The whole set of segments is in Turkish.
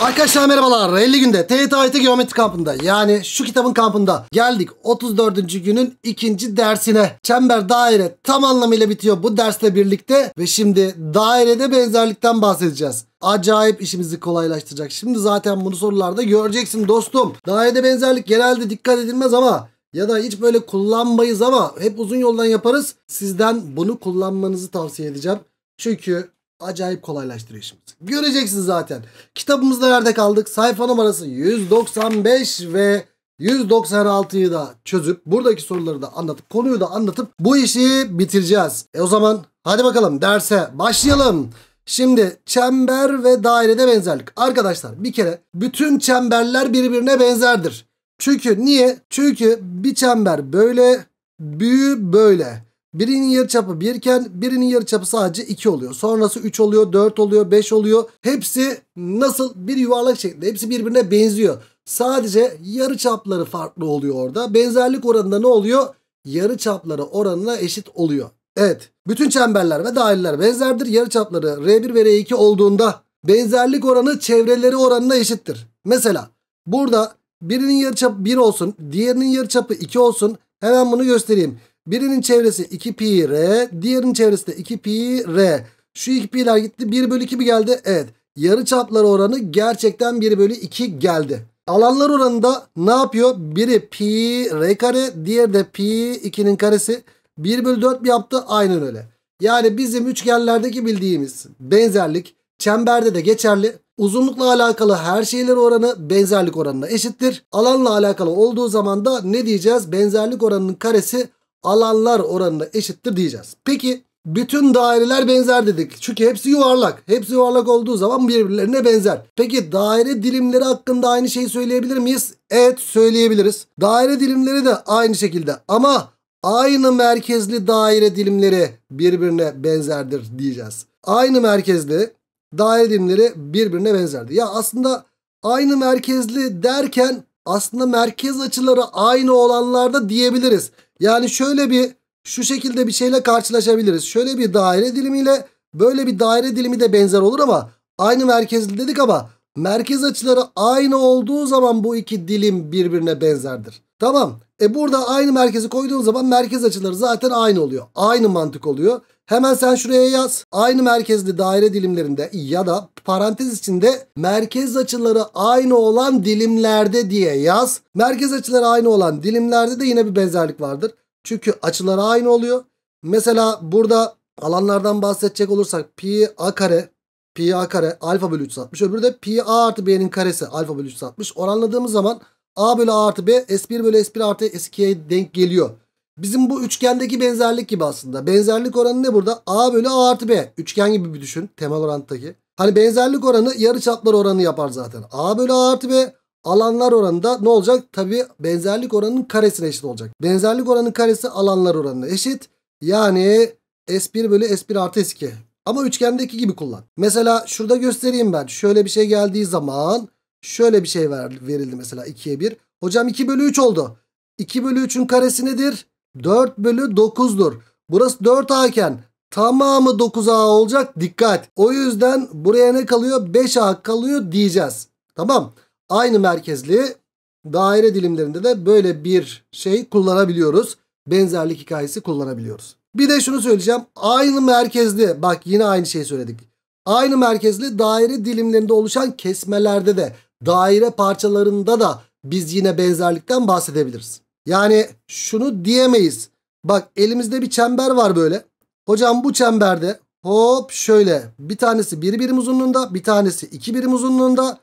Arkadaşlar merhabalar. 50 günde TYT Geometri kampında yani şu kitabın kampında geldik 34. günün ikinci dersine. Çember daire tam anlamıyla bitiyor bu dersle birlikte ve şimdi dairede benzerlikten bahsedeceğiz acayip işimizi kolaylaştıracak. Şimdi zaten bunu sorularda göreceksin dostum. Dairede benzerlik genelde dikkat edilmez ama ya da hiç böyle kullanmayız ama hep uzun yoldan yaparız. Sizden bunu kullanmanızı tavsiye edeceğim. Çünkü acayip kolaylaştırıyor işimizi. Göreceksiniz zaten. Kitabımızda nerede kaldık? Sayfa numarası 195 ve 196'yı da çözüp buradaki soruları da anlatıp konuyu da anlatıp bu işi bitireceğiz. E o zaman hadi bakalım derse başlayalım. Şimdi çember ve dairede benzerlik. Arkadaşlar bir kere bütün çemberler birbirine benzerdir. Çünkü niye? Çünkü bir çember böyle, büyü böyle. Birinin yarıçapı 1 iken birinin yarıçapı sadece 2 oluyor. Sonrası 3 oluyor, 4 oluyor, 5 oluyor. Hepsi nasıl bir yuvarlak şeklinde. Hepsi birbirine benziyor. Sadece yarıçapları farklı oluyor orada. Benzerlik oranında ne oluyor? Yarıçapları oranına eşit oluyor. Evet. Bütün çemberler ve daireler benzerdir. Yarıçapları R1 ve R2 olduğunda benzerlik oranı çevreleri oranına eşittir. Mesela burada birinin yarıçapı 1 olsun, diğerinin yarıçapı 2 olsun. Hemen bunu göstereyim. Birinin çevresi 2 pi r. Diğerinin çevresi de 2 pi r. Şu 2 pi'ler gitti. 1 bölü 2 mi geldi? Evet. Yarı çapları oranı gerçekten 1 bölü 2 geldi. Alanlar oranı da ne yapıyor? Biri pi r kare. Diğeri de pi 2'nin karesi. 1 bölü 4 mi yaptı? Aynen öyle. Yani bizim üçgenlerdeki bildiğimiz benzerlik çemberde de geçerli. Uzunlukla alakalı her şeyler oranı benzerlik oranına eşittir. Alanla alakalı olduğu zaman da ne diyeceğiz? Benzerlik oranının karesi alanlar oranına eşittir diyeceğiz. Peki bütün daireler benzer dedik. Çünkü hepsi yuvarlak. Hepsi yuvarlak olduğu zaman birbirlerine benzer. Peki daire dilimleri hakkında aynı şeyi söyleyebilir miyiz? Evet söyleyebiliriz. Daire dilimleri de aynı şekilde ama aynı merkezli daire dilimleri birbirine benzerdir diyeceğiz. Aynı merkezli daire dilimleri birbirine benzerdir. Ya aslında aynı merkezli derken aslında merkez açıları aynı olanlarda diyebiliriz. Yani şöyle bir şu şekilde bir şeyle karşılaşabiliriz. Şöyle bir daire dilimiyle böyle bir daire dilimi de benzer olur ama aynı merkezli dedik ama merkez açıları aynı olduğu zaman bu iki dilim birbirine benzerdir. Tamam. E burada aynı merkezi koyduğun zaman merkez açıları zaten aynı oluyor. Aynı mantık oluyor. Hemen sen şuraya yaz. Aynı merkezli daire dilimlerinde ya da parantez içinde merkez açıları aynı olan dilimlerde diye yaz. Merkez açıları aynı olan dilimlerde de yine bir benzerlik vardır. Çünkü açıları aynı oluyor. Mesela burada alanlardan bahsedecek olursak pi a kare pi a kare alfa bölü 360 öbürü de pi a artı b'nin karesi alfa bölü 360 oranladığımız zaman a bölü a artı b s1 bölü s1 artı s2'ye denk geliyor. Bizim bu üçgendeki benzerlik gibi aslında. Benzerlik oranı ne burada? A bölü A artı B. Üçgen gibi bir düşün temel oranttaki. Hani benzerlik oranı yarı çaplar oranı yapar zaten. A bölü A artı B alanlar oranı da ne olacak? tabii benzerlik oranının karesine eşit olacak. Benzerlik oranının karesi alanlar oranına eşit. Yani S1 bölü S1 artı S2. Ama üçgendeki gibi kullan. Mesela şurada göstereyim ben. Şöyle bir şey geldiği zaman şöyle bir şey verildi mesela 2'ye 1. Hocam 2 bölü 3 oldu. 2 bölü 3'ün karesi nedir? 4 bölü 9'dur. Burası 4A iken tamamı 9A olacak. Dikkat. O yüzden buraya ne kalıyor? 5A kalıyor diyeceğiz. Tamam. Aynı merkezli daire dilimlerinde de böyle bir şey kullanabiliyoruz. Benzerlik hikayesi kullanabiliyoruz. Bir de şunu söyleyeceğim. Aynı merkezli bak yine aynı şeyi söyledik. Aynı merkezli daire dilimlerinde oluşan kesmelerde de daire parçalarında da biz yine benzerlikten bahsedebiliriz. Yani şunu diyemeyiz. Bak elimizde bir çember var böyle. Hocam bu çemberde hop şöyle bir tanesi bir birim uzunluğunda bir tanesi iki birim uzunluğunda.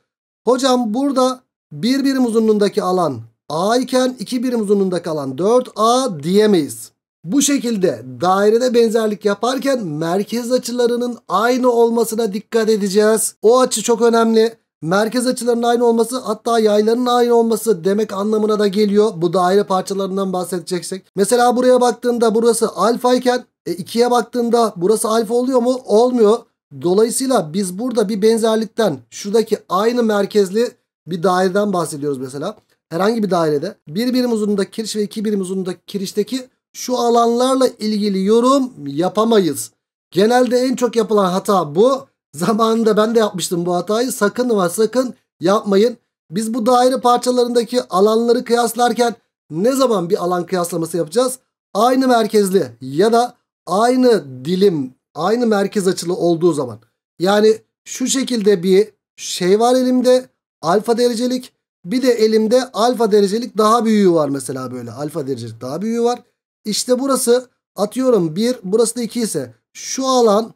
Hocam burada bir birim uzunluğundaki alan A iken iki birim uzunluğundaki alan 4A diyemeyiz. Bu şekilde dairede benzerlik yaparken merkez açılarının aynı olmasına dikkat edeceğiz. O açı çok önemli. Merkez açılarının aynı olması hatta yayların aynı olması demek anlamına da geliyor. Bu daire parçalarından bahsedeceksek. Mesela buraya baktığında burası alfa iken e, ikiye baktığında burası alfa oluyor mu? Olmuyor. Dolayısıyla biz burada bir benzerlikten şuradaki aynı merkezli bir daireden bahsediyoruz mesela. Herhangi bir dairede bir birim uzunluğunda kiriş ve iki birim uzunluğunda kirişteki şu alanlarla ilgili yorum yapamayız. Genelde en çok yapılan hata bu. Zamanında ben de yapmıştım bu hatayı. Sakın ama sakın yapmayın. Biz bu daire parçalarındaki alanları kıyaslarken ne zaman bir alan kıyaslaması yapacağız? Aynı merkezli ya da aynı dilim, aynı merkez açılı olduğu zaman. Yani şu şekilde bir şey var elimde alfa derecelik. Bir de elimde alfa derecelik daha büyüğü var mesela böyle. Alfa derecelik daha büyüğü var. İşte burası atıyorum 1 burası da 2 ise şu alan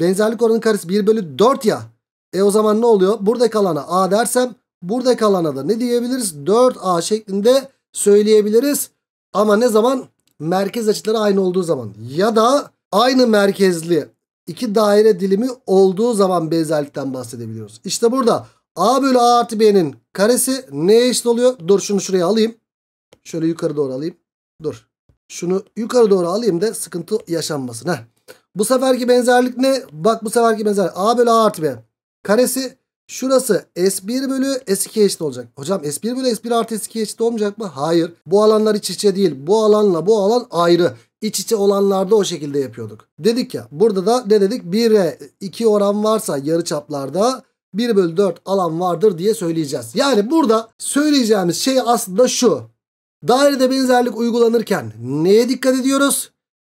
Benzerlik oranı karesi 1 bölü 4 ya. E o zaman ne oluyor? Burada kalana A dersem burada kalana da ne diyebiliriz? 4A şeklinde söyleyebiliriz. Ama ne zaman? Merkez açıları aynı olduğu zaman. Ya da aynı merkezli iki daire dilimi olduğu zaman benzerlikten bahsedebiliyoruz. İşte burada A bölü A artı B'nin karesi neye eşit oluyor? Dur şunu şuraya alayım. Şöyle yukarı doğru alayım. Dur. Şunu yukarı doğru alayım da sıkıntı yaşanmasın. Heh. Bu seferki benzerlik ne? Bak bu seferki benzer. A bölü A artı B. Karesi şurası S1 bölü S2 eşit olacak. Hocam S1 bölü S1 artı S2 eşit olmayacak mı? Hayır. Bu alanlar iç içe değil. Bu alanla bu alan ayrı. İç içe olanlarda o şekilde yapıyorduk. Dedik ya burada da ne dedik? 1'e 2 oran varsa yarı çaplarda 1 bölü 4 alan vardır diye söyleyeceğiz. Yani burada söyleyeceğimiz şey aslında şu. Dairede benzerlik uygulanırken neye dikkat ediyoruz?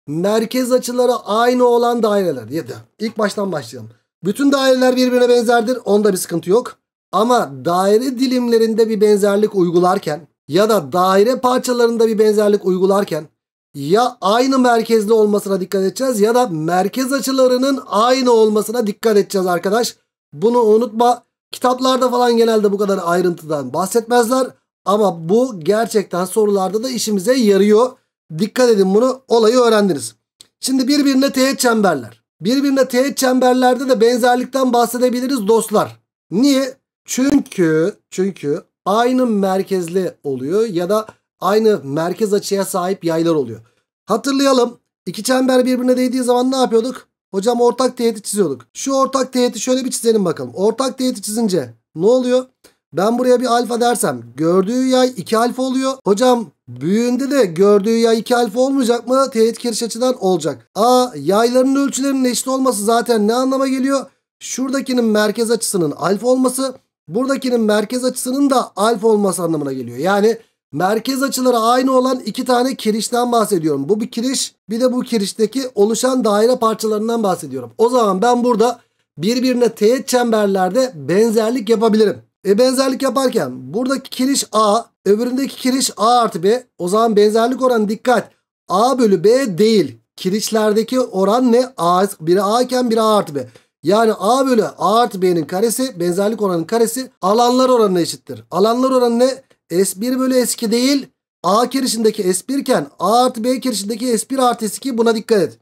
merkez açıları aynı olan daireler ya da ilk baştan başlayalım. Bütün daireler birbirine benzerdir. Onda bir sıkıntı yok. Ama daire dilimlerinde bir benzerlik uygularken ya da daire parçalarında bir benzerlik uygularken ya aynı merkezli olmasına dikkat edeceğiz ya da merkez açılarının aynı olmasına dikkat edeceğiz arkadaş. Bunu unutma. Kitaplarda falan genelde bu kadar ayrıntıdan bahsetmezler ama bu gerçekten sorularda da işimize yarıyor. Dikkat edin bunu olayı öğrendiniz. Şimdi birbirine teğet çemberler. Birbirine teğet çemberlerde de benzerlikten bahsedebiliriz dostlar. Niye? Çünkü çünkü aynı merkezli oluyor ya da aynı merkez açıya sahip yaylar oluyor. Hatırlayalım. İki çember birbirine değdiği zaman ne yapıyorduk? Hocam ortak teğeti çiziyorduk. Şu ortak teğeti şöyle bir çizelim bakalım. Ortak teğeti çizince ne oluyor? Ben buraya bir alfa dersem gördüğü yay 2 alfa oluyor. Hocam büyüğünde de gördüğü yay 2 alfa olmayacak mı? Teğet kiriş açıdan olacak. A yayların ölçülerinin eşit olması zaten ne anlama geliyor? Şuradakinin merkez açısının alfa olması buradakinin merkez açısının da alfa olması anlamına geliyor. Yani merkez açıları aynı olan iki tane kirişten bahsediyorum. Bu bir kiriş bir de bu kirişteki oluşan daire parçalarından bahsediyorum. O zaman ben burada birbirine teğet çemberlerde benzerlik yapabilirim. E benzerlik yaparken buradaki kiriş A öbüründeki kiriş A artı B. O zaman benzerlik oranı dikkat. A bölü B değil. Kirişlerdeki oran ne? A, biri A iken biri A artı B. Yani A bölü A artı B'nin karesi benzerlik oranının karesi alanlar oranına eşittir. Alanlar oranı ne? S1 bölü S2 değil. A kirişindeki S1 iken A artı B kirişindeki S1 artı S2 buna dikkat et.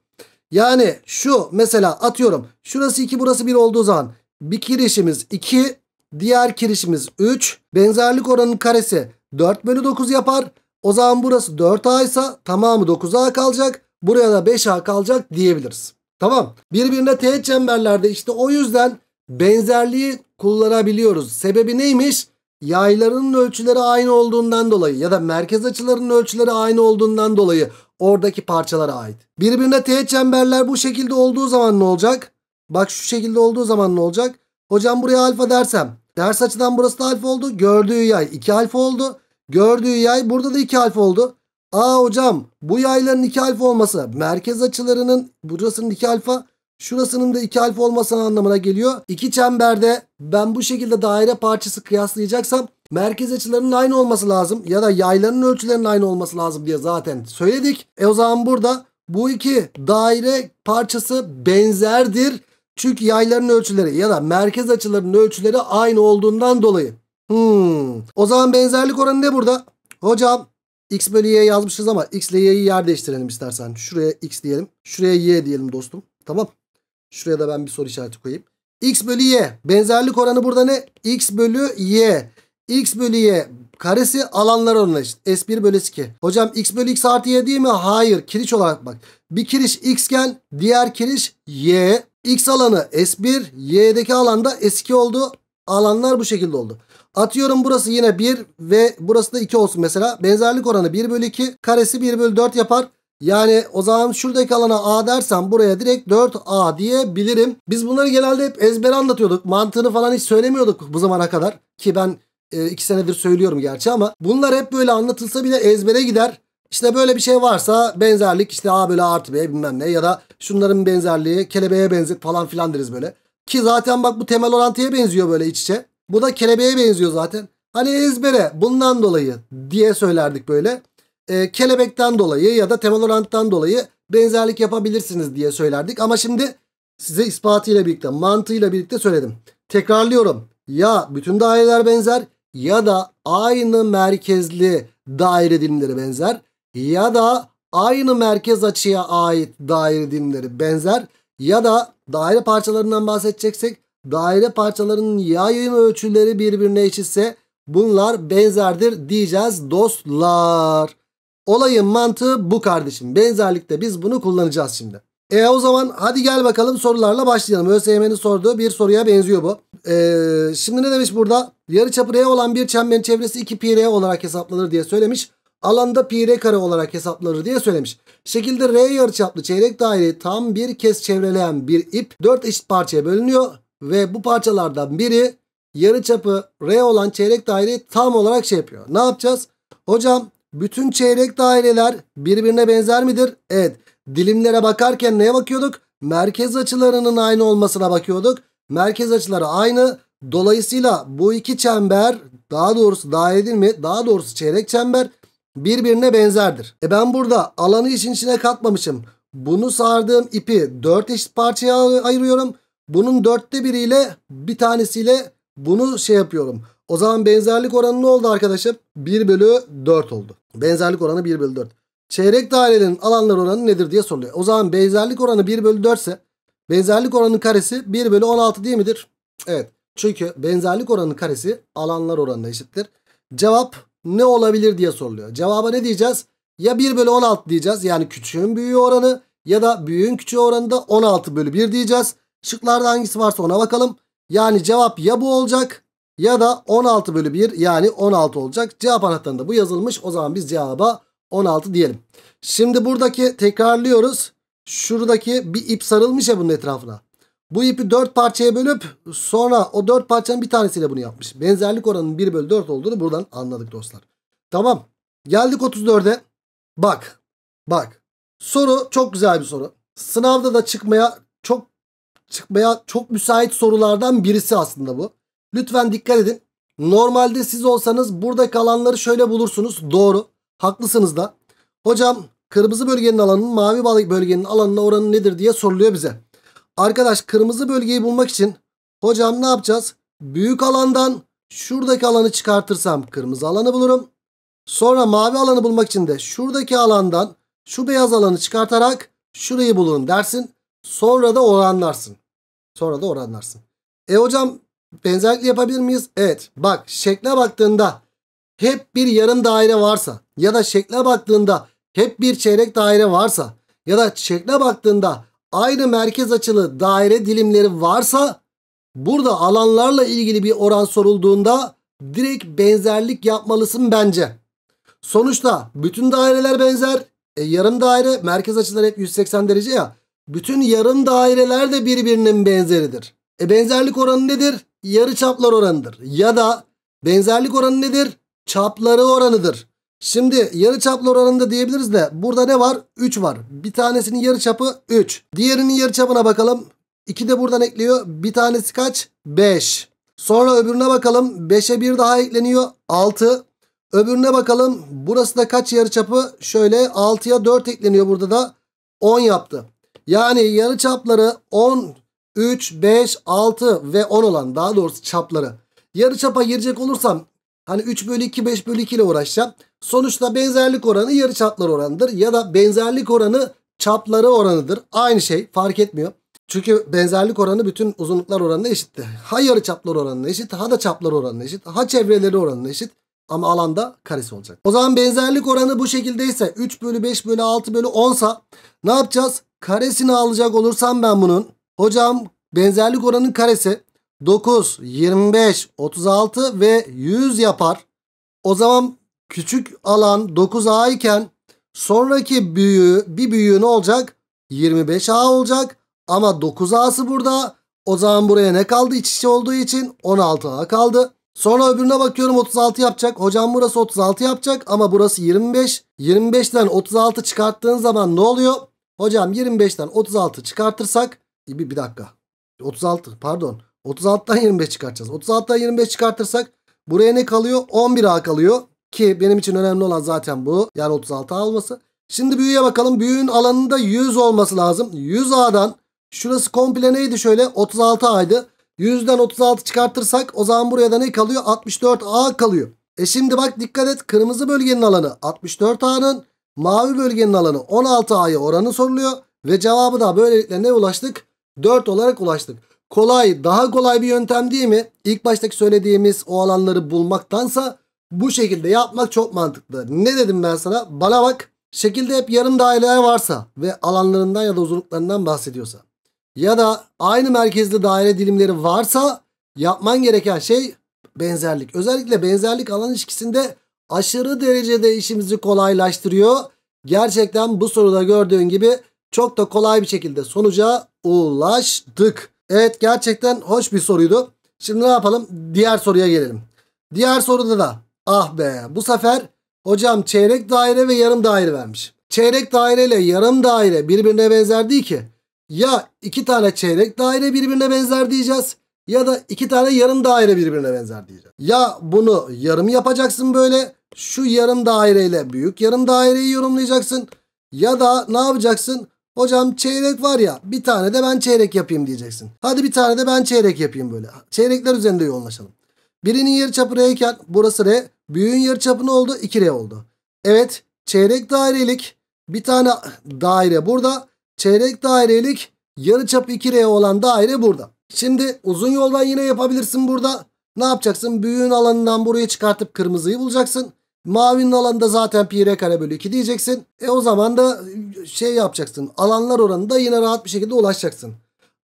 Yani şu mesela atıyorum. Şurası 2 burası 1 olduğu zaman bir kirişimiz 2 Diğer kirişimiz 3. Benzerlik oranının karesi 4 bölü 9 yapar. O zaman burası 4A ise tamamı 9A kalacak. Buraya da 5A kalacak diyebiliriz. Tamam. Birbirine teğet çemberlerde işte o yüzden benzerliği kullanabiliyoruz. Sebebi neymiş? Yaylarının ölçüleri aynı olduğundan dolayı ya da merkez açılarının ölçüleri aynı olduğundan dolayı oradaki parçalara ait. Birbirine teğet çemberler bu şekilde olduğu zaman ne olacak? Bak şu şekilde olduğu zaman ne olacak? Hocam buraya alfa dersem. Ters açıdan burası da alfa oldu. Gördüğü yay 2 alfa oldu. Gördüğü yay burada da 2 alfa oldu. Aa hocam bu yayların 2 alfa olması merkez açılarının burasının 2 alfa şurasının da 2 alfa olmasının anlamına geliyor. İki çemberde ben bu şekilde daire parçası kıyaslayacaksam merkez açılarının aynı olması lazım ya da yayların ölçülerinin aynı olması lazım diye zaten söyledik. E o zaman burada bu iki daire parçası benzerdir. Çünkü yayların ölçüleri ya da merkez açılarının ölçüleri aynı olduğundan dolayı. Hmm. O zaman benzerlik oranı ne burada? Hocam x bölü y yazmışız ama x ile y'yi yer değiştirelim istersen. Şuraya x diyelim. Şuraya y diyelim dostum. Tamam. Şuraya da ben bir soru işareti koyayım. x bölü y. Benzerlik oranı burada ne? x bölü y. x bölü y karesi alanlar oranı. eşit. S1 bölü S2. Hocam x bölü x artı y değil mi? Hayır. Kiriş olarak bak. Bir kiriş xken diğer kiriş y. X alanı S1, Y'deki alanda S2 oldu. Alanlar bu şekilde oldu. Atıyorum burası yine 1 ve burası da 2 olsun mesela. Benzerlik oranı 1 bölü 2 karesi 1 bölü 4 yapar. Yani o zaman şuradaki alana A dersem buraya direkt 4A diyebilirim. Biz bunları genelde hep ezber anlatıyorduk. Mantığını falan hiç söylemiyorduk bu zamana kadar. Ki ben 2 e, iki senedir söylüyorum gerçi ama bunlar hep böyle anlatılsa bile ezbere gider. İşte böyle bir şey varsa benzerlik işte A bölü artı B bilmem ne ya da Şunların benzerliği kelebeğe benzet falan filan deriz böyle. Ki zaten bak bu temel orantıya benziyor böyle iç içe. Bu da kelebeğe benziyor zaten. Hani ezbere bundan dolayı diye söylerdik böyle. E, kelebekten dolayı ya da temel orantıdan dolayı benzerlik yapabilirsiniz diye söylerdik. Ama şimdi size ispatıyla birlikte mantığıyla birlikte söyledim. Tekrarlıyorum. Ya bütün daireler benzer ya da aynı merkezli daire dilimleri benzer ya da aynı merkez açıya ait daire dilimleri benzer ya da daire parçalarından bahsedeceksek daire parçalarının yayın ölçüleri birbirine eşitse bunlar benzerdir diyeceğiz dostlar. Olayın mantığı bu kardeşim. Benzerlikte biz bunu kullanacağız şimdi. E o zaman hadi gel bakalım sorularla başlayalım. ÖSYM'nin sorduğu bir soruya benziyor bu. Ee, şimdi ne demiş burada? Yarı çapı R olan bir çemberin çevresi 2 pi R olarak hesaplanır diye söylemiş. Alanda pi r kare olarak hesaplanır diye söylemiş. Şekilde r yarıçaplı çeyrek daire tam bir kez çevreleyen bir ip 4 eşit parçaya bölünüyor ve bu parçalardan biri yarıçapı r olan çeyrek daireyi tam olarak şey yapıyor. Ne yapacağız? Hocam bütün çeyrek daireler birbirine benzer midir? Evet. Dilimlere bakarken neye bakıyorduk? Merkez açılarının aynı olmasına bakıyorduk. Merkez açıları aynı. Dolayısıyla bu iki çember daha doğrusu daire değil mi? Daha doğrusu çeyrek çember birbirine benzerdir. E ben burada alanı için içine katmamışım. Bunu sardığım ipi 4 eşit parçaya ayırıyorum. Bunun dörtte biriyle bir tanesiyle bunu şey yapıyorum. O zaman benzerlik oranı ne oldu arkadaşım? 1 bölü 4 oldu. Benzerlik oranı 1 bölü 4. Çeyrek dairenin alanlar oranı nedir diye soruluyor. O zaman benzerlik oranı 1 bölü 4 ise benzerlik oranının karesi 1 bölü 16 değil midir? Evet. Çünkü benzerlik oranının karesi alanlar oranına eşittir. Cevap ne olabilir diye soruluyor. Cevaba ne diyeceğiz? Ya 1 bölü 16 diyeceğiz. Yani küçüğün büyüğü oranı ya da büyüğün küçüğü oranı da 16 bölü 1 diyeceğiz. Şıklarda hangisi varsa ona bakalım. Yani cevap ya bu olacak ya da 16 bölü 1 yani 16 olacak. Cevap anahtarında bu yazılmış. O zaman biz cevaba 16 diyelim. Şimdi buradaki tekrarlıyoruz. Şuradaki bir ip sarılmış ya bunun etrafına. Bu ipi 4 parçaya bölüp sonra o 4 parçanın bir tanesiyle bunu yapmış. Benzerlik oranının 1 bölü 4 olduğunu buradan anladık dostlar. Tamam. Geldik 34'e. Bak. Bak. Soru çok güzel bir soru. Sınavda da çıkmaya çok çıkmaya çok müsait sorulardan birisi aslında bu. Lütfen dikkat edin. Normalde siz olsanız burada kalanları şöyle bulursunuz. Doğru. Haklısınız da. Hocam kırmızı bölgenin alanının mavi bölgenin alanına oranı nedir diye soruluyor bize. Arkadaş kırmızı bölgeyi bulmak için hocam ne yapacağız? Büyük alandan şuradaki alanı çıkartırsam kırmızı alanı bulurum. Sonra mavi alanı bulmak için de şuradaki alandan şu beyaz alanı çıkartarak şurayı bulurum dersin. Sonra da oranlarsın. Sonra da oranlarsın. E hocam benzerlik yapabilir miyiz? Evet. Bak şekle baktığında hep bir yarım daire varsa ya da şekle baktığında hep bir çeyrek daire varsa ya da şekle baktığında aynı merkez açılı daire dilimleri varsa burada alanlarla ilgili bir oran sorulduğunda direkt benzerlik yapmalısın bence. Sonuçta bütün daireler benzer. E, yarım daire merkez açıları hep 180 derece ya. Bütün yarım daireler de birbirinin benzeridir. E benzerlik oranı nedir? Yarı çaplar oranıdır. Ya da benzerlik oranı nedir? Çapları oranıdır. Şimdi yarı çaplı oranında diyebiliriz de burada ne var? 3 var. Bir tanesinin yarı çapı 3. Diğerinin yarı çapına bakalım. 2 de buradan ekliyor. Bir tanesi kaç? 5. Sonra öbürüne bakalım. 5'e bir daha ekleniyor. 6. Öbürüne bakalım. Burası da kaç yarı çapı? Şöyle 6'ya 4 ekleniyor burada da. 10 yaptı. Yani yarı çapları 10, 3, 5, 6 ve 10 olan daha doğrusu çapları. Yarı çapa girecek olursam hani 3 bölü 2, 5 bölü 2 ile uğraşacağım. Sonuçta benzerlik oranı yarı çaplar oranıdır ya da benzerlik oranı çapları oranıdır. Aynı şey fark etmiyor. Çünkü benzerlik oranı bütün uzunluklar oranına eşitti. Ha yarı çaplar oranına eşit, ha da çaplar oranına eşit, ha çevreleri oranına eşit. Ama alanda karesi olacak. O zaman benzerlik oranı bu şekildeyse 3 bölü 5 bölü 6 bölü 10 sa ne yapacağız? Karesini alacak olursam ben bunun. Hocam benzerlik oranın karesi 9, 25, 36 ve 100 yapar. O zaman küçük alan 9A iken sonraki büyüğü bir büyüğü ne olacak? 25A olacak. Ama 9A'sı burada. O zaman buraya ne kaldı? iç içe olduğu için 16A kaldı. Sonra öbürüne bakıyorum 36 yapacak. Hocam burası 36 yapacak ama burası 25. 25'ten 36 çıkarttığın zaman ne oluyor? Hocam 25'ten 36 çıkartırsak bir, bir dakika. 36 pardon. 36'dan 25 çıkartacağız. 36'dan 25 çıkartırsak buraya ne kalıyor? 11A kalıyor. Ki benim için önemli olan zaten bu. Yani 36 A olması. Şimdi büyüye bakalım. Büyüğün alanında 100 olması lazım. 100 A'dan şurası komple neydi şöyle? 36 A'ydı. 100'den 36 çıkartırsak o zaman buraya da ne kalıyor? 64 A kalıyor. E şimdi bak dikkat et. Kırmızı bölgenin alanı 64 A'nın mavi bölgenin alanı 16 A'ya oranı soruluyor. Ve cevabı da böylelikle ne ulaştık? 4 olarak ulaştık. Kolay daha kolay bir yöntem değil mi? İlk baştaki söylediğimiz o alanları bulmaktansa bu şekilde yapmak çok mantıklı. Ne dedim ben sana? Bana bak. Şekilde hep yarım daireler varsa ve alanlarından ya da uzunluklarından bahsediyorsa ya da aynı merkezde daire dilimleri varsa yapman gereken şey benzerlik. Özellikle benzerlik alan ilişkisinde aşırı derecede işimizi kolaylaştırıyor. Gerçekten bu soruda gördüğün gibi çok da kolay bir şekilde sonuca ulaştık. Evet gerçekten hoş bir soruydu. Şimdi ne yapalım? Diğer soruya gelelim. Diğer soruda da Ah be bu sefer hocam çeyrek daire ve yarım daire vermiş. Çeyrek daire ile yarım daire birbirine benzer değil ki. Ya iki tane çeyrek daire birbirine benzer diyeceğiz ya da iki tane yarım daire birbirine benzer diyeceğiz. Ya bunu yarım yapacaksın böyle şu yarım daireyle büyük yarım daireyi yorumlayacaksın ya da ne yapacaksın? Hocam çeyrek var ya bir tane de ben çeyrek yapayım diyeceksin. Hadi bir tane de ben çeyrek yapayım böyle. Çeyrekler üzerinde yoğunlaşalım. Birinin yarıçapı R'yken burası R. Büyüğün yarıçapı ne oldu? 2R oldu. Evet çeyrek dairelik bir tane daire burada. Çeyrek dairelik yarıçapı 2R olan daire burada. Şimdi uzun yoldan yine yapabilirsin burada. Ne yapacaksın? Büyüğün alanından burayı çıkartıp kırmızıyı bulacaksın. Mavinin alanında zaten pi r kare bölü 2 diyeceksin. E o zaman da şey yapacaksın. Alanlar oranında yine rahat bir şekilde ulaşacaksın.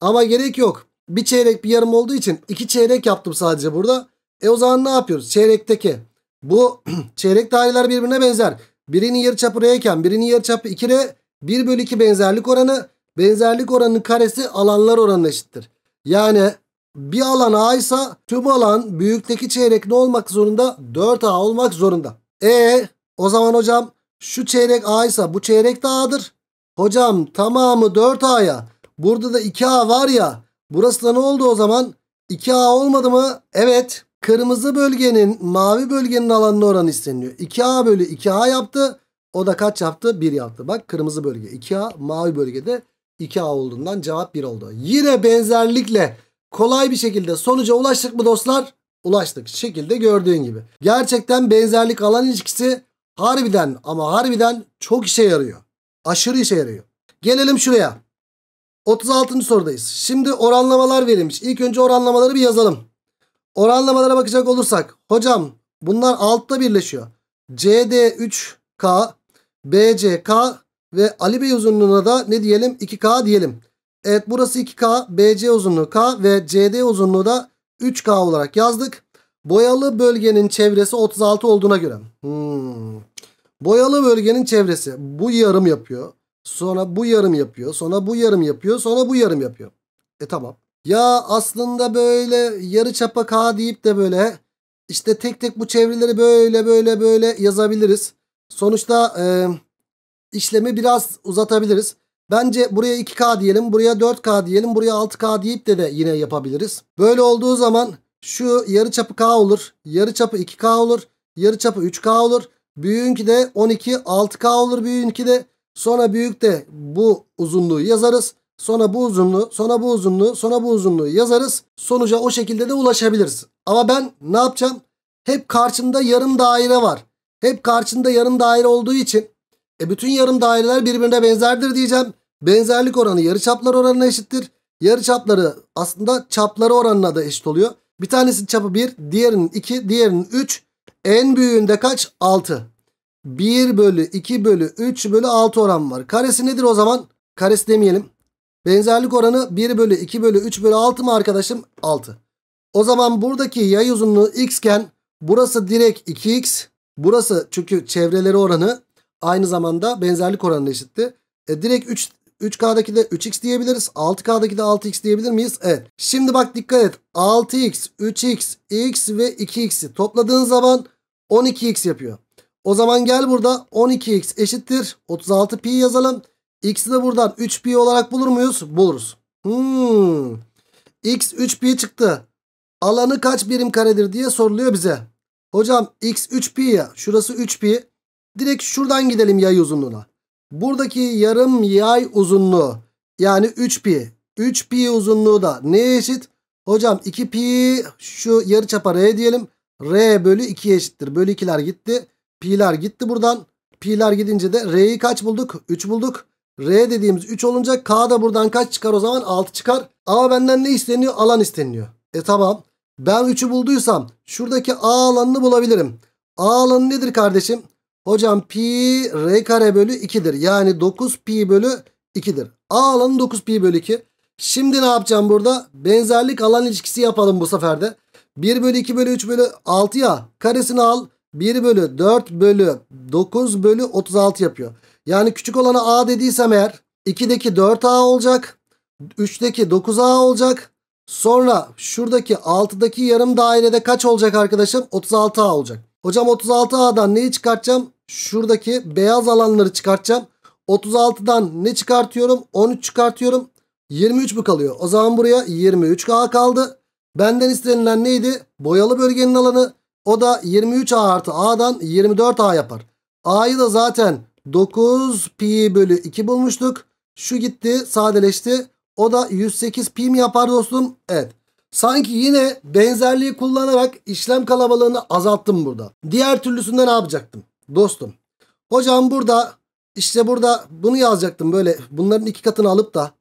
Ama gerek yok. Bir çeyrek bir yarım olduğu için iki çeyrek yaptım sadece burada. E o zaman ne yapıyoruz? Çeyrekteki bu çeyrek daireler birbirine benzer. Birinin yarıçapı R'yken birinin yarıçapı 2R 1 bölü 2 benzerlik oranı benzerlik oranının karesi alanlar oranına eşittir. Yani bir alan A ise tüm alan büyükteki çeyrek ne olmak zorunda? 4A olmak zorunda. E o zaman hocam şu çeyrek A ise bu çeyrek de A'dır. Hocam tamamı 4A'ya. Burada da 2A var ya. Burası da ne oldu o zaman? 2A olmadı mı? Evet. Kırmızı bölgenin mavi bölgenin alanına oranı isteniyor. 2A bölü 2A yaptı. O da kaç yaptı? 1 yaptı. Bak kırmızı bölge 2A mavi bölgede 2A olduğundan cevap 1 oldu. Yine benzerlikle kolay bir şekilde sonuca ulaştık mı dostlar? Ulaştık. Şekilde gördüğün gibi. Gerçekten benzerlik alan ilişkisi harbiden ama harbiden çok işe yarıyor. Aşırı işe yarıyor. Gelelim şuraya. 36. sorudayız. Şimdi oranlamalar verilmiş. İlk önce oranlamaları bir yazalım. Oranlamalara bakacak olursak hocam bunlar altta birleşiyor. CD 3K, BCK ve Ali Bey uzunluğuna da ne diyelim 2K diyelim. Evet burası 2K, BC uzunluğu K ve CD uzunluğu da 3K olarak yazdık. Boyalı bölgenin çevresi 36 olduğuna göre. Hmm. Boyalı bölgenin çevresi bu yarım yapıyor. Sonra bu yarım yapıyor. Sonra bu yarım yapıyor. Sonra bu yarım yapıyor. E tamam. Ya aslında böyle yarı çapa k deyip de böyle işte tek tek bu çevreleri böyle böyle böyle yazabiliriz. Sonuçta e, işlemi biraz uzatabiliriz. Bence buraya 2K diyelim, buraya 4K diyelim, buraya 6K deyip de de yine yapabiliriz. Böyle olduğu zaman şu yarı çapı K olur, yarı çapı 2K olur, yarı çapı 3K olur. Büyüğünki de 12, 6K olur büyüğünki de. Sonra büyük de bu uzunluğu yazarız. Sonra bu uzunluğu, sonra bu uzunluğu, sonra bu uzunluğu yazarız. Sonuca o şekilde de ulaşabiliriz. Ama ben ne yapacağım? Hep karşımda yarım daire var. Hep karşımda yarım daire olduğu için e bütün yarım daireler birbirine benzerdir diyeceğim. Benzerlik oranı yarıçaplar oranına eşittir. Yarıçapları aslında çapları oranına da eşit oluyor. Bir tanesinin çapı 1, diğerinin 2, diğerinin 3. En büyüğünde kaç? 6. 1 bölü 2 bölü 3 bölü 6 oran var. Karesi nedir o zaman? Karesi demeyelim. Benzerlik oranı 1 bölü 2 bölü 3 bölü 6 mı arkadaşım? 6. O zaman buradaki yay uzunluğu x iken burası direkt 2x. Burası çünkü çevreleri oranı aynı zamanda benzerlik oranı eşitti. E, direkt 3 3K'daki de 3x diyebiliriz. 6K'daki de 6x diyebilir miyiz? Evet. Şimdi bak dikkat et. 6x, 3x, x ve 2x'i topladığın zaman 12x yapıyor. O zaman gel burada 12x eşittir. 36pi yazalım. X'i de buradan 3 pi olarak bulur muyuz? Buluruz. Hmm. X 3 pi çıktı. Alanı kaç birim karedir diye soruluyor bize. Hocam X 3 pi ya. Şurası 3 pi. Direkt şuradan gidelim yay uzunluğuna. Buradaki yarım yay uzunluğu yani 3 pi. 3 pi uzunluğu da neye eşit? Hocam 2 pi şu yarı çapa r diyelim. R bölü 2 eşittir. Bölü 2'ler gitti. Pi'ler gitti buradan. Pi'ler gidince de R'yi kaç bulduk? 3 bulduk. R dediğimiz 3 olunca K da buradan kaç çıkar o zaman? 6 çıkar. A benden ne isteniyor? Alan isteniyor. E tamam. Ben 3'ü bulduysam şuradaki A alanını bulabilirim. A alanı nedir kardeşim? Hocam pi r kare bölü 2'dir. Yani 9 pi bölü 2'dir. A alanı 9 pi bölü 2. Şimdi ne yapacağım burada? Benzerlik alan ilişkisi yapalım bu seferde. 1 bölü 2 bölü 3 bölü 6 ya. Karesini al. 1 bölü 4 bölü 9 bölü 36 yapıyor. Yani küçük olana A dediysem eğer 2'deki 4A olacak. 3'deki 9A olacak. Sonra şuradaki 6'daki yarım dairede kaç olacak arkadaşım? 36A olacak. Hocam 36A'dan neyi çıkartacağım? Şuradaki beyaz alanları çıkartacağım. 36'dan ne çıkartıyorum? 13 çıkartıyorum. 23 bu kalıyor. O zaman buraya 23A kaldı. Benden istenilen neydi? Boyalı bölgenin alanı. O da 23A artı A'dan 24A yapar. A'yı da zaten 9 pi bölü 2 bulmuştuk. Şu gitti sadeleşti. O da 108 pi mi yapar dostum? Evet. Sanki yine benzerliği kullanarak işlem kalabalığını azalttım burada. Diğer türlüsünde ne yapacaktım? Dostum. Hocam burada işte burada bunu yazacaktım böyle bunların iki katını alıp da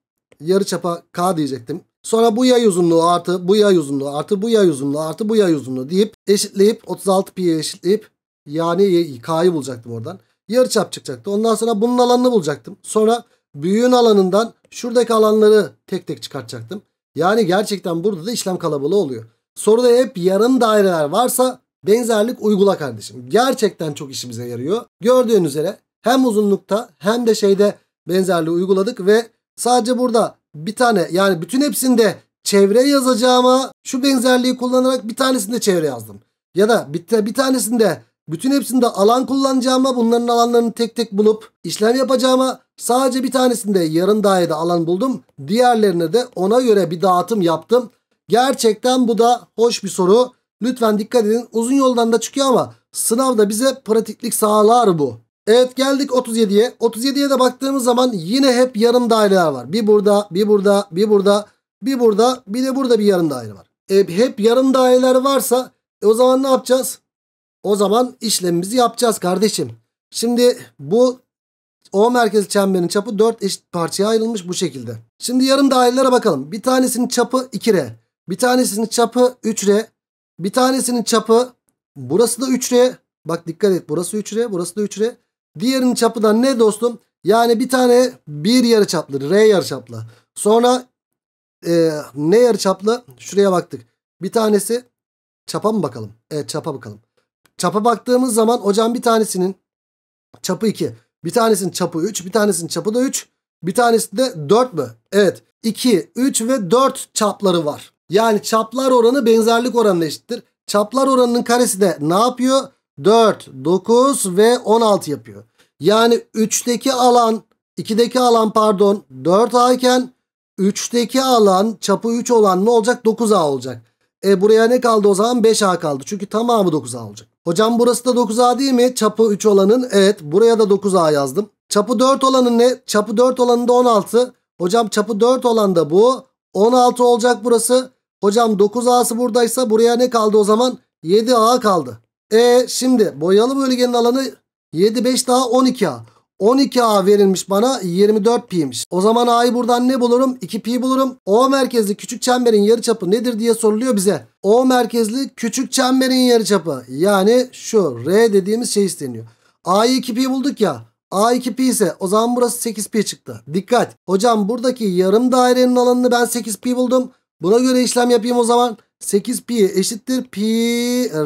yarı çapa k diyecektim. Sonra bu yay uzunluğu artı bu yay uzunluğu artı bu yay uzunluğu artı bu yay uzunluğu deyip eşitleyip 36 pi'ye eşitleyip yani k'yı bulacaktım oradan yarıçap çıkacaktı. Ondan sonra bunun alanını bulacaktım. Sonra büyüğün alanından şuradaki alanları tek tek çıkartacaktım. Yani gerçekten burada da işlem kalabalığı oluyor. Soruda hep yarım daireler varsa benzerlik uygula kardeşim. Gerçekten çok işimize yarıyor. Gördüğün üzere hem uzunlukta hem de şeyde benzerliği uyguladık ve sadece burada bir tane yani bütün hepsinde çevre yazacağıma şu benzerliği kullanarak bir tanesinde çevre yazdım. Ya da bir, bir tanesinde bütün hepsinde alan kullanacağıma bunların alanlarını tek tek bulup işlem yapacağıma sadece bir tanesinde yarım dairede alan buldum. Diğerlerine de ona göre bir dağıtım yaptım. Gerçekten bu da hoş bir soru. Lütfen dikkat edin uzun yoldan da çıkıyor ama sınavda bize pratiklik sağlar bu. Evet geldik 37'ye. 37'ye de baktığımız zaman yine hep yarım daireler var. Bir burada, bir burada, bir burada, bir burada, bir de burada bir yarım daire var. E, hep yarım daireler varsa e, o zaman ne yapacağız? O zaman işlemimizi yapacağız kardeşim. Şimdi bu O merkezi çemberin çapı 4 eşit parçaya ayrılmış bu şekilde. Şimdi yarım dairelere bakalım. Bir tanesinin çapı 2R. Bir tanesinin çapı 3R. Bir tanesinin çapı burası da 3R. Bak dikkat et burası 3R burası da 3R. Diğerinin çapı da ne dostum? Yani bir tane bir yarı çaplı R yarı çaplı. Sonra e, ne yarı çaplı? Şuraya baktık. Bir tanesi çapa mı bakalım? Evet çapa bakalım. Çapa baktığımız zaman hocam bir tanesinin çapı 2. Bir tanesinin çapı 3. Bir tanesinin çapı da 3. Bir tanesi de 4 mü? Evet. 2, 3 ve 4 çapları var. Yani çaplar oranı benzerlik oranına eşittir. Çaplar oranının karesi de ne yapıyor? 4, 9 ve 16 yapıyor. Yani 3'teki alan, 2'deki alan pardon 4A iken 3'teki alan çapı 3 olan ne olacak? 9A olacak. E buraya ne kaldı o zaman? 5A kaldı. Çünkü tamamı 9A olacak. Hocam burası da 9A değil mi? Çapı 3 olanın. Evet buraya da 9A yazdım. Çapı 4 olanın ne? Çapı 4 olanın da 16. Hocam çapı 4 olan da bu. 16 olacak burası. Hocam 9A'sı buradaysa buraya ne kaldı o zaman? 7A kaldı. E şimdi boyalı bölgenin alanı 7, 5 daha 12A. 12A verilmiş bana 24 pi'ymiş. O zaman A'yı buradan ne bulurum? 2 pi bulurum. O merkezli küçük çemberin yarıçapı nedir diye soruluyor bize. O merkezli küçük çemberin yarıçapı yani şu R dediğimiz şey isteniyor. A'yı 2 pi bulduk ya. A 2 pi ise o zaman burası 8 pi çıktı. Dikkat. Hocam buradaki yarım dairenin alanını ben 8 pi buldum. Buna göre işlem yapayım o zaman. 8 pi eşittir pi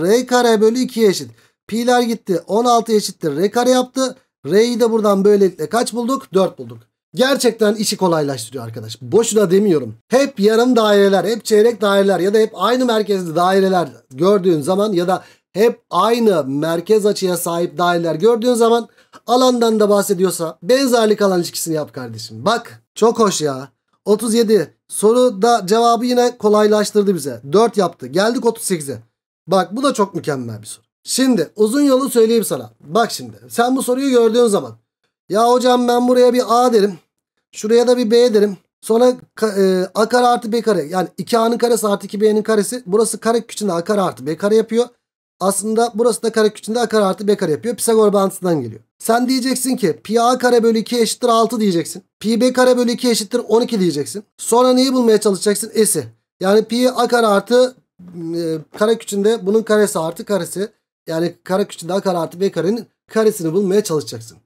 r kare bölü 2 eşit. Pi'ler gitti. 16 eşittir r kare yaptı. R'yi de buradan böylelikle kaç bulduk? 4 bulduk. Gerçekten işi kolaylaştırıyor arkadaş. Boşuna demiyorum. Hep yarım daireler, hep çeyrek daireler ya da hep aynı merkezli daireler gördüğün zaman ya da hep aynı merkez açıya sahip daireler gördüğün zaman alandan da bahsediyorsa benzerlik alan ilişkisini yap kardeşim. Bak çok hoş ya. 37 soru da cevabı yine kolaylaştırdı bize. 4 yaptı. Geldik 38'e. Bak bu da çok mükemmel bir soru. Şimdi uzun yolu söyleyeyim sana. Bak şimdi sen bu soruyu gördüğün zaman. Ya hocam ben buraya bir A derim. Şuraya da bir B derim. Sonra e, A kare artı B kare. Yani 2A'nın karesi artı 2B'nin karesi. Burası kare küçüğünde A kare artı B kare yapıyor. Aslında burası da kare küçüğünde A kare artı B kare yapıyor. Pisagor bağıntısından geliyor. Sen diyeceksin ki pi A kare bölü 2 eşittir 6 diyeceksin. Pi B kare bölü 2 eşittir 12 diyeceksin. Sonra neyi bulmaya çalışacaksın? S'i. Yani pi A kare artı e, kare küçüğünde bunun karesi artı karesi yani kare küçüğünde a kare artı b karenin karesini bulmaya çalışacaksın.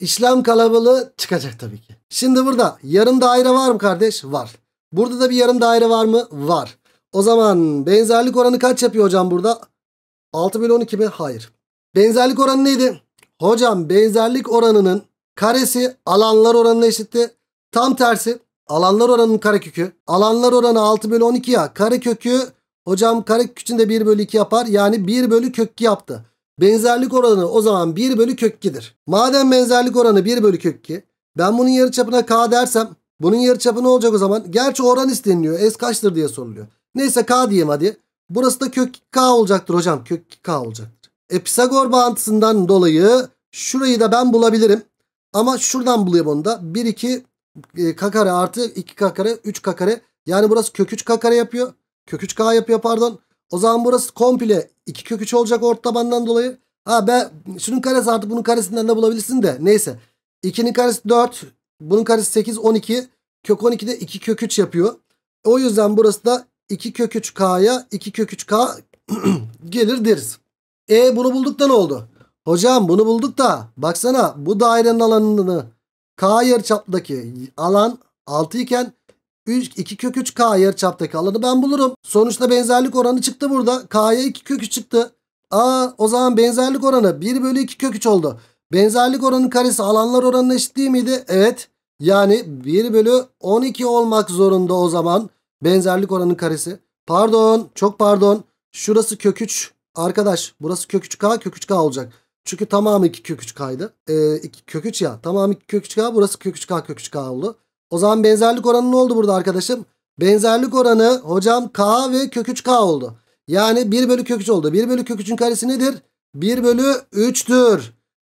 İşlem kalabalığı çıkacak tabii ki. Şimdi burada yarım daire var mı kardeş? Var. Burada da bir yarım daire var mı? Var. O zaman benzerlik oranı kaç yapıyor hocam burada? 6 bölü 12 mi? Hayır. Benzerlik oranı neydi? Hocam benzerlik oranının karesi alanlar oranına eşitti. Tam tersi alanlar oranının karekökü. Alanlar oranı 6 bölü 12 ya. Karekökü Hocam kare küçüğünde 1 bölü 2 yapar. Yani 1 bölü kök 2 yaptı. Benzerlik oranı o zaman 1 bölü kök 2'dir. Madem benzerlik oranı 1 bölü kök 2. Ben bunun yarıçapına k dersem bunun yarıçapı ne olacak o zaman? Gerçi oran isteniliyor. S kaçtır diye soruluyor. Neyse k diyeyim hadi. Burası da kök 2k olacaktır hocam. Kök 2k olacaktır. E bağıntısından dolayı şurayı da ben bulabilirim. Ama şuradan bulayım onu da. 1 2 e, k kare artı 2 k kare 3 k kare. Yani burası kök 3 k kare yapıyor. Kök 3K yapıyor pardon. O zaman burası komple 2 kök 3 olacak ort tabandan dolayı. Ha ben şunun karesi artık bunun karesinden de bulabilirsin de. Neyse. 2'nin karesi 4. Bunun karesi 8 12. Kök 12 de 2 kök 3 yapıyor. O yüzden burası da 2 kök 3K'ya 2 kök 3K gelir deriz. E bunu bulduk da ne oldu? Hocam bunu bulduk da baksana bu dairenin alanını K yarıçaptaki alan 6 iken 3, 2 kök 3 k yarıçaptaki alanı ben bulurum. Sonuçta benzerlik oranı çıktı burada. K'ya 2 kök 3 çıktı. Aa o zaman benzerlik oranı 1 bölü 2 kök 3 oldu. Benzerlik oranının karesi alanlar oranına eşit değil miydi? Evet. Yani 1 bölü 12 olmak zorunda o zaman. Benzerlik oranının karesi. Pardon çok pardon. Şurası kök 3. Arkadaş burası kök 3k kök 3k olacak. Çünkü tamamı 2 kök 3k'ydı. Ee, kök 3 ya. Tamamı 2 kök 3k burası kök 3k kök 3k oldu. O zaman benzerlik oranı ne oldu burada arkadaşım? Benzerlik oranı hocam k ve kök 3k oldu. Yani 1 bölü kök 3 oldu. 1 bölü kök 3'ün karesi nedir? 1 bölü 3'tür.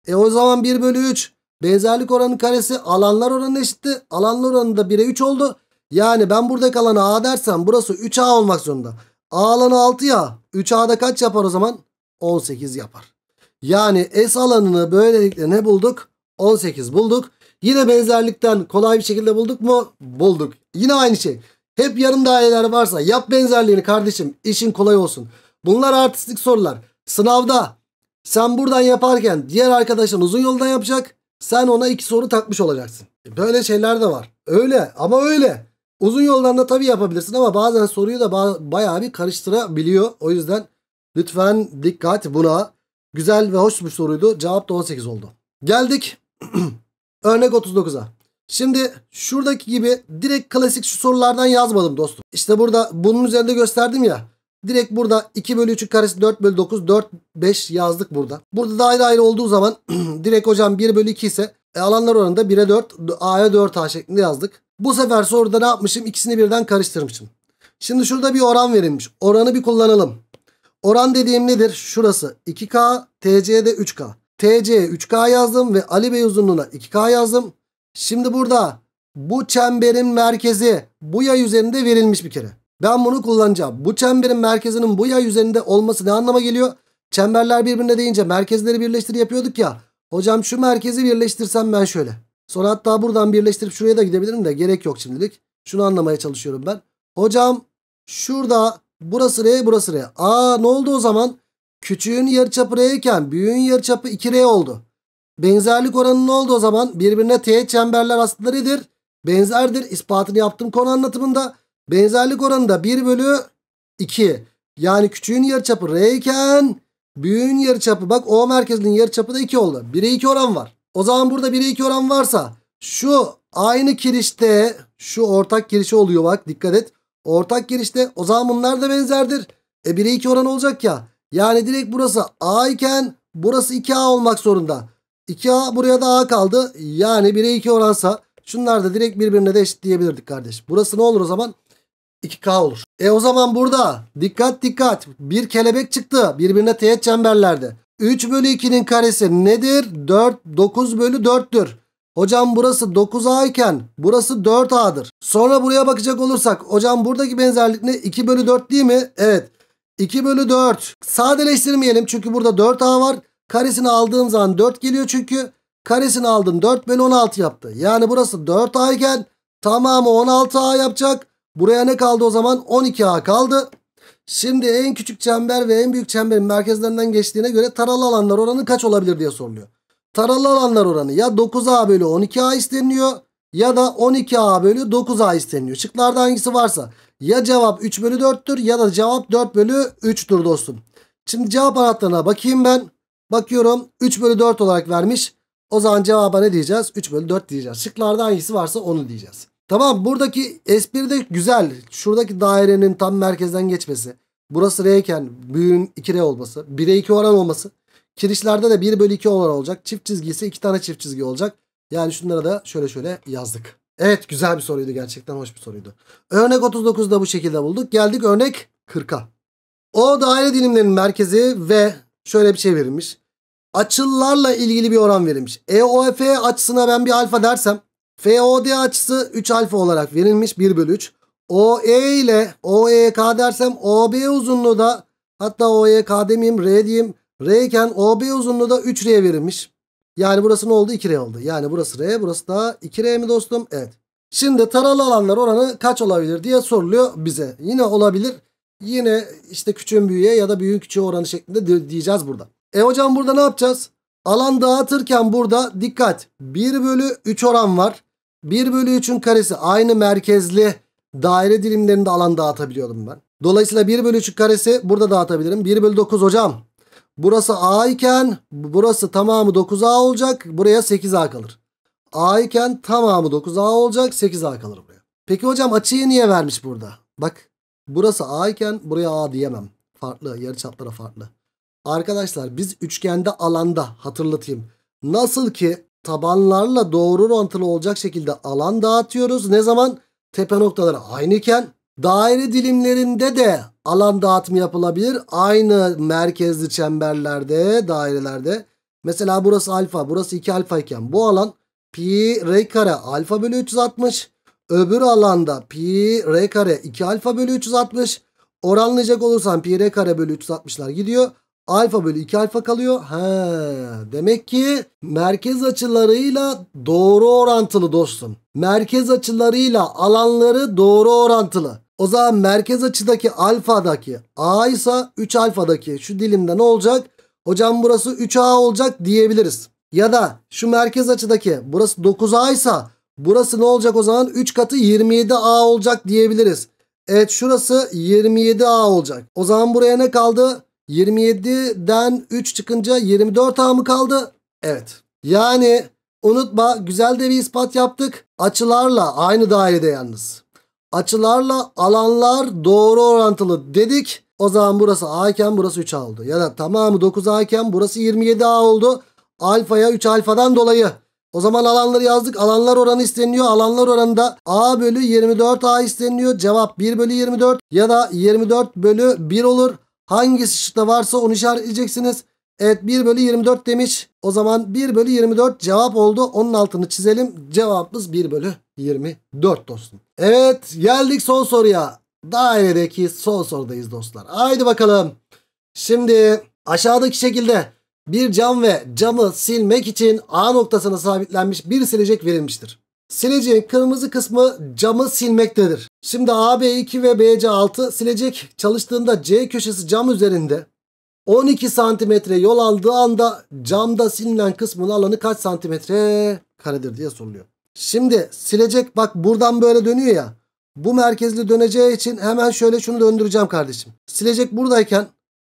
E o zaman 1 bölü 3. Benzerlik oranı karesi alanlar oranı eşitti. Alanlar oranı da 1'e 3 oldu. Yani ben buradaki alanı A dersem burası 3A olmak zorunda. A alanı 6 ya. 3A'da kaç yapar o zaman? 18 yapar. Yani S alanını böylelikle ne bulduk? 18 bulduk. Yine benzerlikten kolay bir şekilde bulduk mu? Bulduk. Yine aynı şey. Hep yarım daireler varsa yap benzerliğini kardeşim. İşin kolay olsun. Bunlar artistik sorular. Sınavda sen buradan yaparken diğer arkadaşın uzun yoldan yapacak. Sen ona iki soru takmış olacaksın. E, böyle şeyler de var. Öyle ama öyle. Uzun yoldan da tabii yapabilirsin ama bazen soruyu da bayağı bir karıştırabiliyor. O yüzden lütfen dikkat buna. Güzel ve hoş bir soruydu. Cevap da 18 oldu. Geldik Örnek 39'a. Şimdi şuradaki gibi direkt klasik şu sorulardan yazmadım dostum. İşte burada bunun üzerinde gösterdim ya. Direkt burada 2 bölü 3'ün karesi 4 bölü 9 4 5 yazdık burada. Burada daire ayrı olduğu zaman direkt hocam 1 bölü 2 ise e, alanlar oranında 1'e 4 A'ya 4A şeklinde yazdık. Bu sefer soruda ne yapmışım? İkisini birden karıştırmışım. Şimdi şurada bir oran verilmiş. Oranı bir kullanalım. Oran dediğim nedir? Şurası 2K, TC'de 3K. TC'ye 3K yazdım ve Ali Bey uzunluğuna 2K yazdım. Şimdi burada bu çemberin merkezi bu yay üzerinde verilmiş bir kere. Ben bunu kullanacağım. Bu çemberin merkezinin bu yay üzerinde olması ne anlama geliyor? Çemberler birbirine deyince merkezleri birleştir yapıyorduk ya. Hocam şu merkezi birleştirsem ben şöyle. Sonra hatta buradan birleştirip şuraya da gidebilirim de gerek yok şimdilik. Şunu anlamaya çalışıyorum ben. Hocam şurada burası R burası R. Aa ne oldu o zaman? Küçüğün yarıçapı R'yken büyüğün yarıçapı 2R oldu. Benzerlik oranı ne oldu o zaman? Birbirine teğet çemberler aslında Benzerdir. İspatını yaptım konu anlatımında. Benzerlik oranı da 1 bölü 2. Yani küçüğün yarıçapı R iken büyüğün yarıçapı bak O merkezinin yarıçapı da 2 oldu. 1'e 2 oran var. O zaman burada 1'e 2 oran varsa şu aynı girişte, şu ortak kirişi oluyor bak dikkat et. Ortak girişte o zaman bunlar da benzerdir. E 1'e 2 oran olacak ya. Yani direkt burası A iken burası 2A olmak zorunda. 2A buraya da A kaldı. Yani 1'e 2 oransa şunlar da direkt birbirine de diyebilirdik kardeş. Burası ne olur o zaman? 2K olur. E o zaman burada dikkat dikkat bir kelebek çıktı birbirine teğet çemberlerde. 3 bölü 2'nin karesi nedir? 4, 9 bölü 4'tür. Hocam burası 9A iken burası 4A'dır. Sonra buraya bakacak olursak hocam buradaki benzerlik ne? 2 bölü 4 değil mi? Evet. 2 bölü 4. Sadeleştirmeyelim çünkü burada 4A var. Karesini aldığım zaman 4 geliyor çünkü. Karesini aldım 4 bölü 16 yaptı. Yani burası 4A iken tamamı 16A yapacak. Buraya ne kaldı o zaman? 12A kaldı. Şimdi en küçük çember ve en büyük çemberin merkezlerinden geçtiğine göre taralı alanlar oranı kaç olabilir diye soruluyor. Taralı alanlar oranı ya 9A bölü 12A isteniliyor ya da 12A bölü 9A isteniliyor. Şıklarda hangisi varsa. Ya cevap 3 bölü 4'tür ya da cevap 4 bölü 3'tür dostum. Şimdi cevap anahtarına bakayım ben. Bakıyorum 3 bölü 4 olarak vermiş. O zaman cevaba ne diyeceğiz? 3 bölü 4 diyeceğiz. Şıklarda hangisi varsa onu diyeceğiz. Tamam buradaki espri de güzel. Şuradaki dairenin tam merkezden geçmesi. Burası R iken büyüğün 2R olması. 1'e 2 oran olması. Kirişlerde de 1 bölü 2 oran olacak. Çift çizgi ise 2 tane çift çizgi olacak. Yani şunlara da şöyle şöyle yazdık. Evet güzel bir soruydu gerçekten hoş bir soruydu. Örnek 39'da bu şekilde bulduk. Geldik örnek 40'a. O daire dilimlerinin merkezi ve şöyle bir şey verilmiş. Açılarla ilgili bir oran verilmiş. EOF açısına ben bir alfa dersem FOD açısı 3 alfa olarak verilmiş 1 bölü 3. OE ile OEK dersem OB uzunluğu da hatta OEK demeyeyim R diyeyim. R iken OB uzunluğu da 3R verilmiş. Yani burası ne oldu? 2R oldu. Yani burası R. Burası da 2R mi dostum? Evet. Şimdi taralı alanlar oranı kaç olabilir diye soruluyor bize. Yine olabilir. Yine işte küçüğün büyüğe ya da büyüğün küçüğü oranı şeklinde diyeceğiz burada. E hocam burada ne yapacağız? Alan dağıtırken burada dikkat 1 bölü 3 oran var. 1 bölü 3'ün karesi aynı merkezli daire dilimlerinde alan dağıtabiliyordum ben. Dolayısıyla 1 bölü 3'ün karesi burada dağıtabilirim. 1 bölü 9 hocam Burası A iken burası tamamı 9A olacak. Buraya 8A kalır. A iken tamamı 9A olacak. 8A kalır buraya. Peki hocam açıyı niye vermiş burada? Bak burası A iken buraya A diyemem. Farklı yarıçaplara farklı. Arkadaşlar biz üçgende alanda hatırlatayım. Nasıl ki tabanlarla doğru orantılı olacak şekilde alan dağıtıyoruz. Ne zaman tepe noktaları aynıken daire dilimlerinde de alan dağıtımı yapılabilir. Aynı merkezli çemberlerde, dairelerde. Mesela burası alfa, burası 2 alfa iken bu alan pi r kare alfa bölü 360. Öbür alanda pi r kare 2 alfa bölü 360. Oranlayacak olursan pi r kare bölü 360'lar gidiyor. Alfa bölü 2 alfa kalıyor. He, demek ki merkez açılarıyla doğru orantılı dostum. Merkez açılarıyla alanları doğru orantılı. O zaman merkez açıdaki alfadaki A ise 3 alfadaki şu dilimde ne olacak? Hocam burası 3A olacak diyebiliriz. Ya da şu merkez açıdaki burası 9A ise burası ne olacak o zaman? 3 katı 27A olacak diyebiliriz. Evet şurası 27A olacak. O zaman buraya ne kaldı? 27'den 3 çıkınca 24A mı kaldı? Evet. Yani unutma güzel de bir ispat yaptık. Açılarla aynı dairede yalnız açılarla alanlar doğru orantılı dedik. O zaman burası A iken burası 3A oldu. Ya da tamamı 9A iken burası 27A oldu. Alfaya 3 alfadan dolayı. O zaman alanları yazdık. Alanlar oranı isteniyor Alanlar oranında A bölü 24A isteniyor Cevap 1 bölü 24 ya da 24 bölü 1 olur. Hangisi şıkta varsa onu işaretleyeceksiniz. Evet 1 bölü 24 demiş. O zaman 1 bölü 24 cevap oldu. Onun altını çizelim. Cevabımız 1 bölü 24 dostum. Evet geldik son soruya. Dairedeki son sorudayız dostlar. Haydi bakalım. Şimdi aşağıdaki şekilde bir cam ve camı silmek için A noktasına sabitlenmiş bir silecek verilmiştir. Sileceğin kırmızı kısmı camı silmektedir. Şimdi AB2 ve BC6 silecek çalıştığında C köşesi cam üzerinde 12 santimetre yol aldığı anda camda silinen kısmın alanı kaç santimetre karedir diye soruluyor. Şimdi silecek bak buradan böyle dönüyor ya. Bu merkezli döneceği için hemen şöyle şunu döndüreceğim kardeşim. Silecek buradayken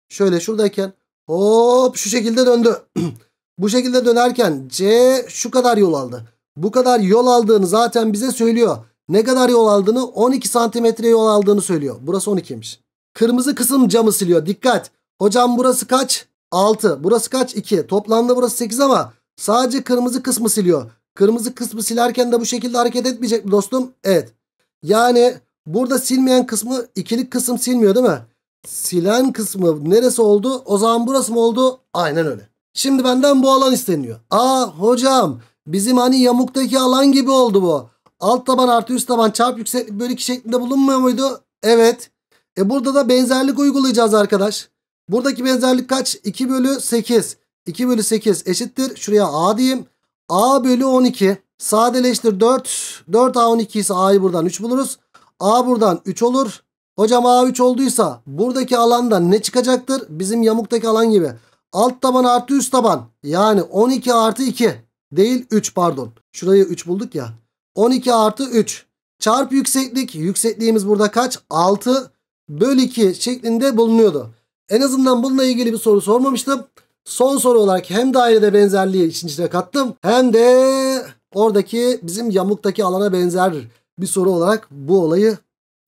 şöyle şuradayken hop şu şekilde döndü. bu şekilde dönerken C şu kadar yol aldı. Bu kadar yol aldığını zaten bize söylüyor. Ne kadar yol aldığını 12 santimetre yol aldığını söylüyor. Burası 12'ymiş. Kırmızı kısım camı siliyor. Dikkat. Hocam burası kaç? 6. Burası kaç? 2. Toplamda burası 8 ama sadece kırmızı kısmı siliyor. Kırmızı kısmı silerken de bu şekilde hareket etmeyecek mi dostum? Evet. Yani burada silmeyen kısmı ikilik kısım silmiyor değil mi? Silen kısmı neresi oldu? O zaman burası mı oldu? Aynen öyle. Şimdi benden bu alan isteniyor. Aa hocam bizim hani yamuktaki alan gibi oldu bu. Alt taban artı üst taban çarp yükseklik bölü 2 şeklinde bulunmuyor muydu? Evet. E burada da benzerlik uygulayacağız arkadaş. Buradaki benzerlik kaç? 2 bölü 8. 2 bölü 8 eşittir. Şuraya A diyeyim. A bölü 12. Sadeleştir 4. 4A12 ise A'yı buradan 3 buluruz. A buradan 3 olur. Hocam A3 olduysa buradaki alanda ne çıkacaktır? Bizim yamuktaki alan gibi. Alt taban artı üst taban. Yani 12 artı 2 değil 3 pardon. Şurayı 3 bulduk ya. 12 artı 3 çarp yükseklik. Yüksekliğimiz burada kaç? 6 bölü 2 şeklinde bulunuyordu. En azından bununla ilgili bir soru sormamıştım. Son soru olarak hem dairede benzerliği için içine kattım hem de oradaki bizim yamuktaki alana benzer bir soru olarak bu olayı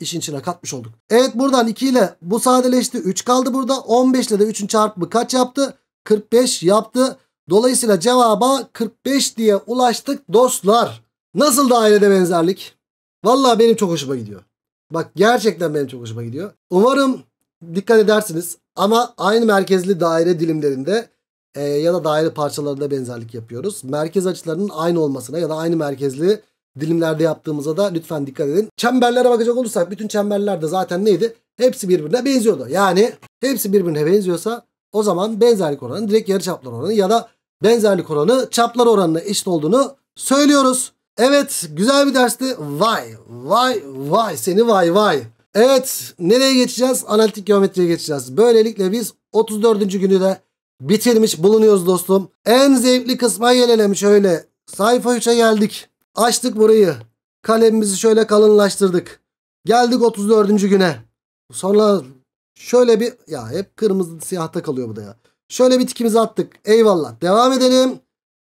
işin içine katmış olduk. Evet buradan 2 ile bu sadeleşti. 3 kaldı burada. 15 ile de 3'ün çarpımı kaç yaptı? 45 yaptı. Dolayısıyla cevaba 45 diye ulaştık dostlar. Nasıl dairede benzerlik? Valla benim çok hoşuma gidiyor. Bak gerçekten benim çok hoşuma gidiyor. Umarım dikkat edersiniz ama aynı merkezli daire dilimlerinde e, ya da daire parçalarında benzerlik yapıyoruz. Merkez açılarının aynı olmasına ya da aynı merkezli dilimlerde yaptığımıza da lütfen dikkat edin. Çemberlere bakacak olursak bütün çemberler de zaten neydi? Hepsi birbirine benziyordu. Yani hepsi birbirine benziyorsa o zaman benzerlik oranı direkt yarıçaplar oranı ya da benzerlik oranı çaplar oranına eşit olduğunu söylüyoruz. Evet güzel bir dersti. Vay vay vay seni vay vay. Evet nereye geçeceğiz? Analitik geometriye geçeceğiz. Böylelikle biz 34. günü de bitirmiş bulunuyoruz dostum. En zevkli kısma gelelim şöyle. Sayfa 3'e geldik. Açtık burayı. Kalemimizi şöyle kalınlaştırdık. Geldik 34. güne. Sonra şöyle bir ya hep kırmızı siyahta kalıyor bu da ya. Şöyle bir tikimizi attık. Eyvallah. Devam edelim.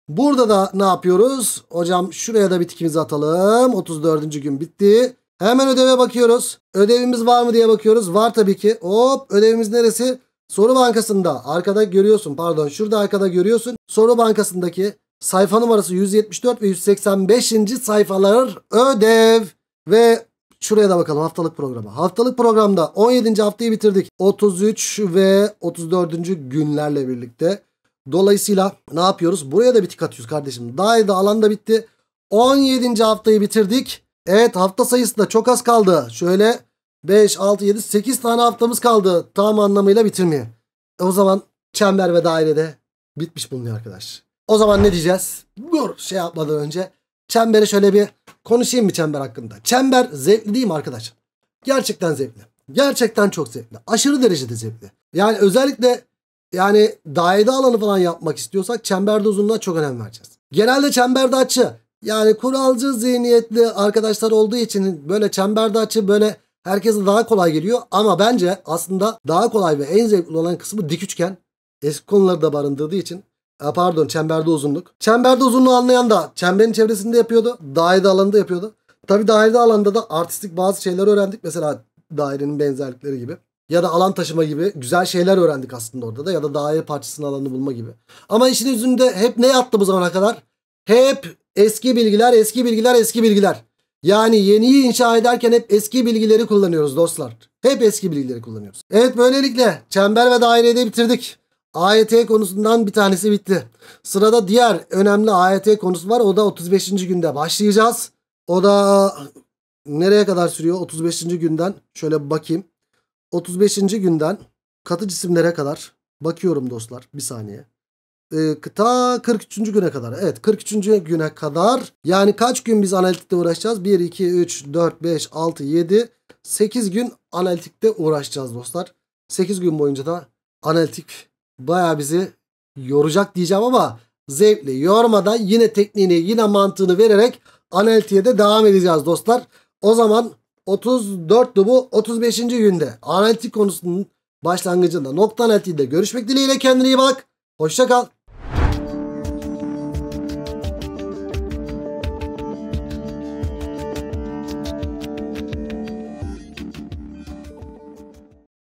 Burada da ne yapıyoruz? Hocam şuraya da bir tikimizi atalım. 34. gün bitti. Hemen ödeve bakıyoruz. Ödevimiz var mı diye bakıyoruz. Var tabii ki. Hop ödevimiz neresi? Soru bankasında arkada görüyorsun pardon şurada arkada görüyorsun. Soru bankasındaki sayfa numarası 174 ve 185. sayfalar ödev. Ve şuraya da bakalım haftalık programa. Haftalık programda 17. haftayı bitirdik. 33 ve 34. günlerle birlikte. Dolayısıyla ne yapıyoruz? Buraya da bir tık atıyoruz kardeşim. Daha da alanda bitti. 17. haftayı bitirdik. Evet hafta sayısı da çok az kaldı. Şöyle 5, 6, 7, 8 tane haftamız kaldı. Tam anlamıyla bitirmiyor. E, o zaman çember ve dairede bitmiş bulunuyor arkadaş. O zaman ne diyeceğiz? Dur şey yapmadan önce. çemberi şöyle bir konuşayım mı çember hakkında? Çember zevkli değil mi arkadaş? Gerçekten zevkli. Gerçekten çok zevkli. Aşırı derecede zevkli. Yani özellikle yani dairede alanı falan yapmak istiyorsak çemberde uzunluğa çok önem vereceğiz. Genelde çemberde açı yani kuralcı zihniyetli arkadaşlar olduğu için böyle çemberde açı böyle herkese daha kolay geliyor. Ama bence aslında daha kolay ve en zevkli olan kısmı dik üçgen. Eski konuları da barındırdığı için. E, pardon çemberde uzunluk. Çemberde uzunluğu anlayan da çemberin çevresinde yapıyordu. daire alanında yapıyordu. Tabi daire alanında da artistik bazı şeyler öğrendik. Mesela dairenin benzerlikleri gibi. Ya da alan taşıma gibi güzel şeyler öğrendik aslında orada da. Ya da daire parçasının alanını bulma gibi. Ama işin üzerinde hep ne yaptı bu zamana kadar? Hep eski bilgiler, eski bilgiler, eski bilgiler. Yani yeniyi inşa ederken hep eski bilgileri kullanıyoruz dostlar. Hep eski bilgileri kullanıyoruz. Evet böylelikle çember ve daireyi de bitirdik. AYT e konusundan bir tanesi bitti. Sırada diğer önemli AYT e konusu var. O da 35. günde başlayacağız. O da nereye kadar sürüyor? 35. günden şöyle bakayım. 35. günden katı cisimlere kadar bakıyorum dostlar. Bir saniye e, kıta 43. güne kadar. Evet 43. güne kadar. Yani kaç gün biz analitikte uğraşacağız? 1, 2, 3, 4, 5, 6, 7, 8 gün analitikte uğraşacağız dostlar. 8 gün boyunca da analitik baya bizi yoracak diyeceğim ama zevkle yormadan yine tekniğini yine mantığını vererek analitiğe de devam edeceğiz dostlar. O zaman 34'tü bu 35. günde analitik konusunun başlangıcında nokta analitiğinde görüşmek dileğiyle kendine iyi bak. Hoşça kal.